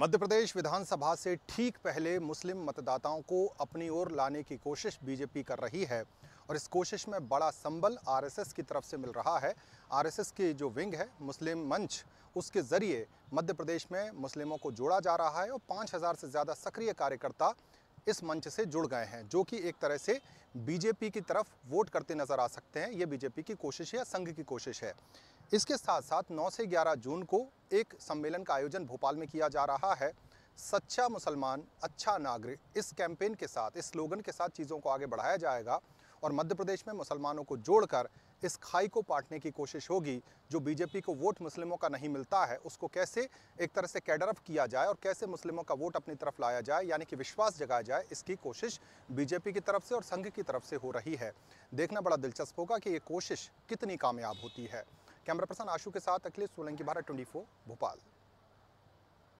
मध्य प्रदेश विधानसभा से ठीक पहले मुस्लिम मतदाताओं को अपनी ओर लाने की कोशिश बीजेपी कर रही है और इस कोशिश में बड़ा संबल आरएसएस की तरफ से मिल रहा है आरएसएस की जो विंग है मुस्लिम मंच उसके ज़रिए मध्य प्रदेश में मुस्लिमों को जोड़ा जा रहा है और 5000 से ज़्यादा सक्रिय कार्यकर्ता इस मंच से जुड़ गए हैं जो कि एक तरह से बीजेपी की तरफ वोट करते नजर आ सकते हैं ये बीजेपी की कोशिश है या संघ की कोशिश है इसके साथ साथ 9 से 11 जून को एक सम्मेलन का आयोजन भोपाल में किया जा रहा है सच्चा मुसलमान अच्छा नागरिक इस कैंपेन के साथ इस स्लोगन के साथ चीज़ों को आगे बढ़ाया जाएगा और मध्य प्रदेश में मुसलमानों को जोड़कर इस खाई को पाटने की कोशिश होगी जो बीजेपी को वोट मुस्लिमों का नहीं मिलता है उसको कैसे एक तरह से कैडरअप किया जाए और कैसे मुस्लिमों का वोट अपनी तरफ लाया जाए यानी कि विश्वास जगाया जाए इसकी कोशिश बीजेपी की तरफ से और संघ की तरफ से हो रही है देखना बड़ा दिलचस्प होगा कि ये कोशिश कितनी कामयाब होती है कैमरा पर्सन आशू के साथ अखिलेश सोलंकी भारत ट्वेंटी भोपाल